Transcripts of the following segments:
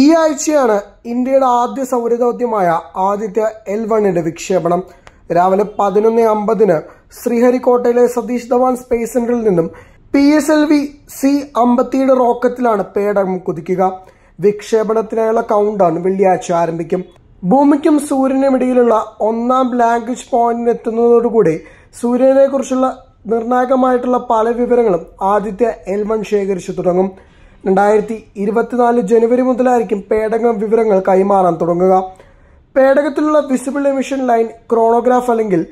ഈ ആഴ്ചയാണ് ഇന്ത്യയുടെ ആദ്യ സൗരദൗത്യമായ ആദിത്യ എൽ വണ്ണിന്റെ വിക്ഷേപണം രാവിലെ പതിനൊന്ന് അമ്പതിന് ശ്രീഹരിക്കോട്ടയിലെ സതീഷ് ധവാൻ സ്പേസ് സെന്ററിൽ നിന്നും P S L V C അമ്പത്തിയുടെ റോക്കറ്റിലാണ് പേടകം കുതിക്കുക വിക്ഷേപണത്തിനായുള്ള കൗണ്ട് ഡൗൺ വെള്ളിയാഴ്ച ആരംഭിക്കും ഭൂമിക്കും സൂര്യനും ഇടയിലുള്ള ഒന്നാം ലാംഗ്വേജ് പോയിന്റിനെത്തുന്നതോടുകൂടി സൂര്യനെ സൂര്യനെക്കുറിച്ചുള്ള നിർണായകമായിട്ടുള്ള പല വിവരങ്ങളും ആദിത്യ എൽ വൺ ശേഖരിച്ചു തുടങ്ങും രണ്ടായിരത്തി ഇരുപത്തിനാല് ജനുവരി മുതലായിരിക്കും പേടകം വിവരങ്ങൾ കൈമാറാൻ തുടങ്ങുക പേടകത്തിലുള്ള വിസിബിൾ എമിഷൻ ലൈൻ ക്രോണോഗ്രാഫ് അല്ലെങ്കിൽ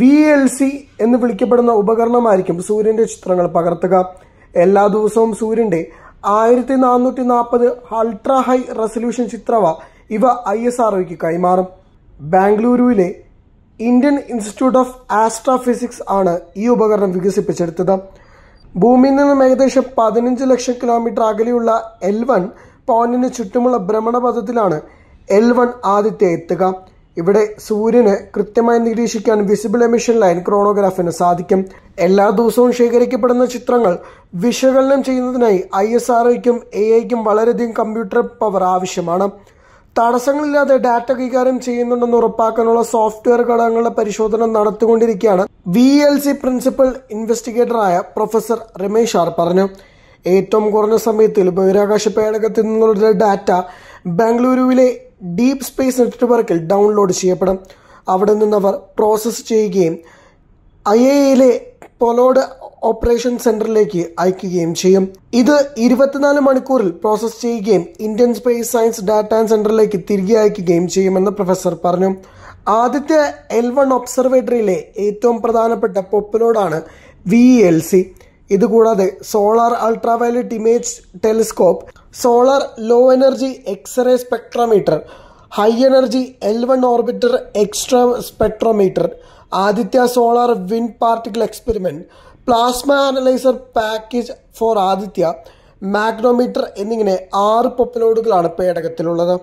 വി എൽ സി എന്ന് വിളിക്കപ്പെടുന്ന ഉപകരണമായിരിക്കും സൂര്യന്റെ ചിത്രങ്ങൾ പകർത്തുക എല്ലാ ദിവസവും സൂര്യന്റെ ആയിരത്തി നാനൂറ്റി നാൽപ്പത് അൾട്രാ ഹൈ റെസൊല്യൂഷൻ ചിത്രവ ഇവ ഐ എസ് ആർ കൈമാറും ബാംഗ്ലൂരുവിലെ ഇന്ത്യൻ ഇൻസ്റ്റിറ്റ്യൂട്ട് ഓഫ് ആസ്ട്രോഫിസിക്സ് ആണ് ഈ ഉപകരണം വികസിപ്പിച്ചെടുത്തത് ഭൂമിയിൽ നിന്നും ഏകദേശം പതിനഞ്ച് ലക്ഷം കിലോമീറ്റർ അകലെയുള്ള എൽ വൺ പോയിന്റിന് ചുറ്റുമുള്ള ഭ്രമണപഥത്തിലാണ് എൽ വൺ ആദ്യത്തെ എത്തുക ഇവിടെ സൂര്യന് കൃത്യമായി നിരീക്ഷിക്കാൻ വിസിബിൾ എമിഷൻ ലൈൻ ക്രോണോഗ്രാഫിന് സാധിക്കും എല്ലാ ദിവസവും ശേഖരിക്കപ്പെടുന്ന ചിത്രങ്ങൾ വിശകലനം ചെയ്യുന്നതിനായി ഐ എസ് ആർ ഐക്കും എ ഐക്കും വളരെയധികം കമ്പ്യൂട്ടർ പവർ ആവശ്യമാണ് തടസ്സങ്ങളില്ലാതെ ഡാറ്റ കൈകാര്യം ചെയ്യുന്നുണ്ടെന്ന് ഉറപ്പാക്കാനുള്ള സോഫ്റ്റ്വെയർ ഘടകങ്ങളുടെ പരിശോധന നടത്തിക്കൊണ്ടിരിക്കുകയാണ് വി എൽ സി പ്രിൻസിപ്പൽ ഇൻവെസ്റ്റിഗേറ്ററായ പ്രൊഫസർ രമേശ് ആർ പറഞ്ഞു ഏറ്റവും കുറഞ്ഞ സമയത്തിൽ ബഹിരാകാശ പേടകത്തിൽ നിന്നുള്ള ഡാറ്റ ബാംഗ്ലൂരുവിലെ ഡീപ് സ്പേസ് നെറ്റ്വർക്കിൽ ഡൗൺലോഡ് ചെയ്യപ്പെടും അവിടെ നിന്നവർ പ്രോസസ്സ് ചെയ്യുകയും ഐ എയിലെ പൊലോഡ് ഓപ്പറേഷൻ സെന്ററിലേക്ക് അയക്കുകയും ചെയ്യും ഇത് ഇരുപത്തിനാല് മണിക്കൂറിൽ പ്രോസസ് ചെയ്യുകയും ഇന്ത്യൻ സ്പേസ് സയൻസ് ഡാറ്റ സെന്ററിലേക്ക് തിരികെ അയക്കുകയും ചെയ്യുമെന്ന് പ്രൊഫസർ പറഞ്ഞു ആദ്യത്തെ എൽ വൺ ഒബ്സർവേറ്ററിയിലെ ഏറ്റവും പ്രധാനപ്പെട്ട പൊപ്പിനോടാണ് വി എൽ സി ഇതുകൂടാതെ solar ultraviolet image telescope solar low energy X-ray spectrometer high energy L one orbiter extra spectrometer Aditya solar wind particle experiment plasma analyser package for Aditya magnetometer എന്നിങ്ങനെ ആറ് പൊപ്പലോഡുകളാണ് പേടകത്തിലുള്ളത്